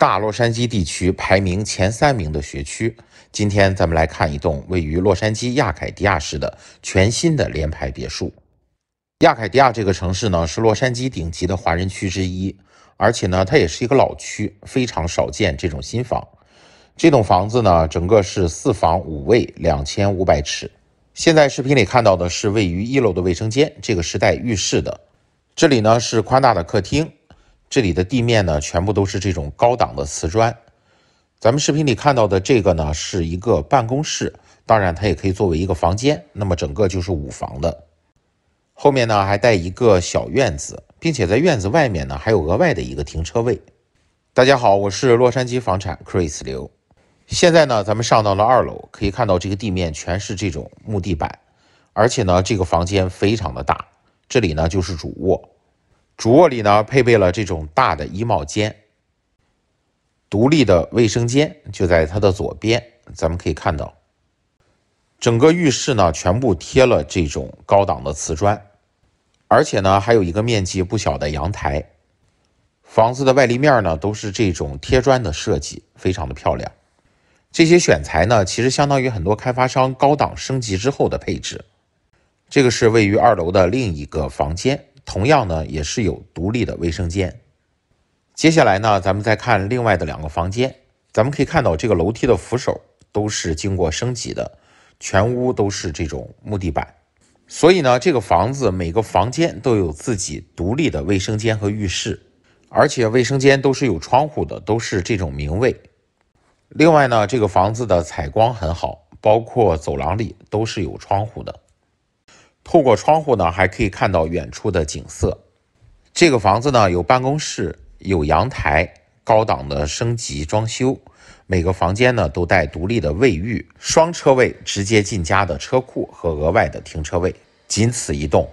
大洛杉矶地区排名前三名的学区，今天咱们来看一栋位于洛杉矶亚凯迪亚市的全新的联排别墅。亚凯迪亚这个城市呢，是洛杉矶顶级的华人区之一，而且呢，它也是一个老区，非常少见这种新房。这栋房子呢，整个是四房五卫，两千五百尺。现在视频里看到的是位于一楼的卫生间，这个是带浴室的。这里呢是宽大的客厅。这里的地面呢，全部都是这种高档的瓷砖。咱们视频里看到的这个呢，是一个办公室，当然它也可以作为一个房间。那么整个就是五房的，后面呢还带一个小院子，并且在院子外面呢还有额外的一个停车位。大家好，我是洛杉矶房产 Chris 刘。现在呢，咱们上到了二楼，可以看到这个地面全是这种木地板，而且呢，这个房间非常的大。这里呢就是主卧。主卧里呢配备了这种大的衣帽间，独立的卫生间就在它的左边，咱们可以看到，整个浴室呢全部贴了这种高档的瓷砖，而且呢还有一个面积不小的阳台。房子的外立面呢都是这种贴砖的设计，非常的漂亮。这些选材呢其实相当于很多开发商高档升级之后的配置。这个是位于二楼的另一个房间。同样呢，也是有独立的卫生间。接下来呢，咱们再看另外的两个房间。咱们可以看到，这个楼梯的扶手都是经过升级的，全屋都是这种木地板。所以呢，这个房子每个房间都有自己独立的卫生间和浴室，而且卫生间都是有窗户的，都是这种明卫。另外呢，这个房子的采光很好，包括走廊里都是有窗户的。透过窗户呢，还可以看到远处的景色。这个房子呢，有办公室，有阳台，高档的升级装修，每个房间呢都带独立的卫浴，双车位，直接进家的车库和额外的停车位，仅此一栋。